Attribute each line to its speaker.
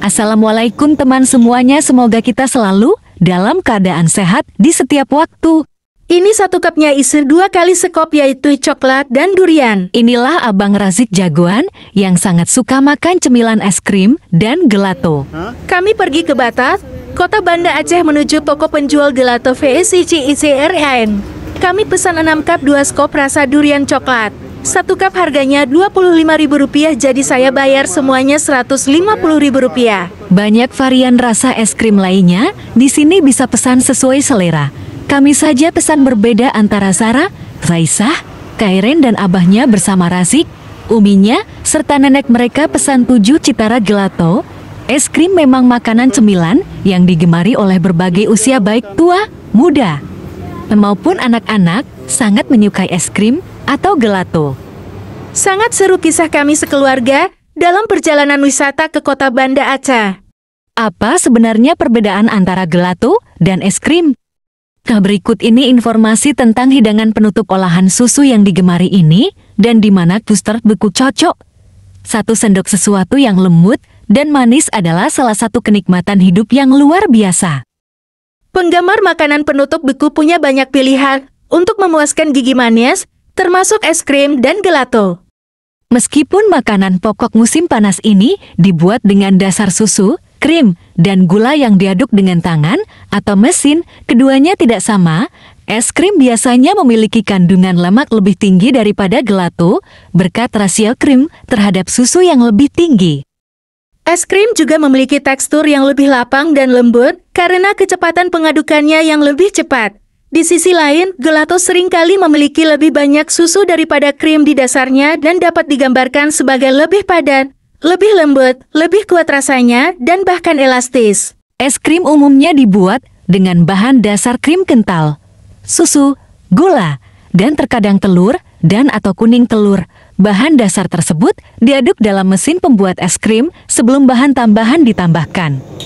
Speaker 1: Assalamualaikum teman semuanya semoga kita selalu dalam keadaan sehat di setiap waktu. Ini satu cupnya isi dua kali sekop yaitu coklat dan durian. Inilah Abang Razik jagoan yang sangat suka makan cemilan es krim dan gelato. Kami pergi ke Batas, kota Banda Aceh menuju toko penjual gelato VSCC Kami pesan enam cup dua skop rasa durian coklat. Satu cup harganya Rp25.000 jadi saya bayar semuanya Rp150.000. Banyak varian rasa es krim lainnya, di sini bisa pesan sesuai selera. Kami saja pesan berbeda antara Sarah, Raisah, Kairen dan abahnya bersama Razik, uminya, serta nenek mereka pesan tujuh citara gelato. Es krim memang makanan cemilan yang digemari oleh berbagai usia baik tua, muda, maupun anak-anak sangat menyukai es krim atau gelato. Sangat seru kisah kami sekeluarga dalam perjalanan wisata ke kota Banda Aceh. Apa sebenarnya perbedaan antara gelato dan es krim? Nah berikut ini informasi tentang hidangan penutup olahan susu yang digemari ini dan di mana kustar beku cocok. Satu sendok sesuatu yang lembut dan manis adalah salah satu kenikmatan hidup yang luar biasa. Penggemar makanan penutup beku punya banyak pilihan untuk memuaskan gigi manis termasuk es krim dan gelato. Meskipun makanan pokok musim panas ini dibuat dengan dasar susu, krim, dan gula yang diaduk dengan tangan atau mesin, keduanya tidak sama, Es krim biasanya memiliki kandungan lemak lebih tinggi daripada gelato berkat rasio krim terhadap susu yang lebih tinggi. Es krim juga memiliki tekstur yang lebih lapang dan lembut karena kecepatan pengadukannya yang lebih cepat. Di sisi lain, gelato seringkali memiliki lebih banyak susu daripada krim di dasarnya dan dapat digambarkan sebagai lebih padat, lebih lembut, lebih kuat rasanya, dan bahkan elastis. Es krim umumnya dibuat dengan bahan dasar krim kental, susu, gula, dan terkadang telur dan atau kuning telur. Bahan dasar tersebut diaduk dalam mesin pembuat es krim sebelum bahan tambahan ditambahkan.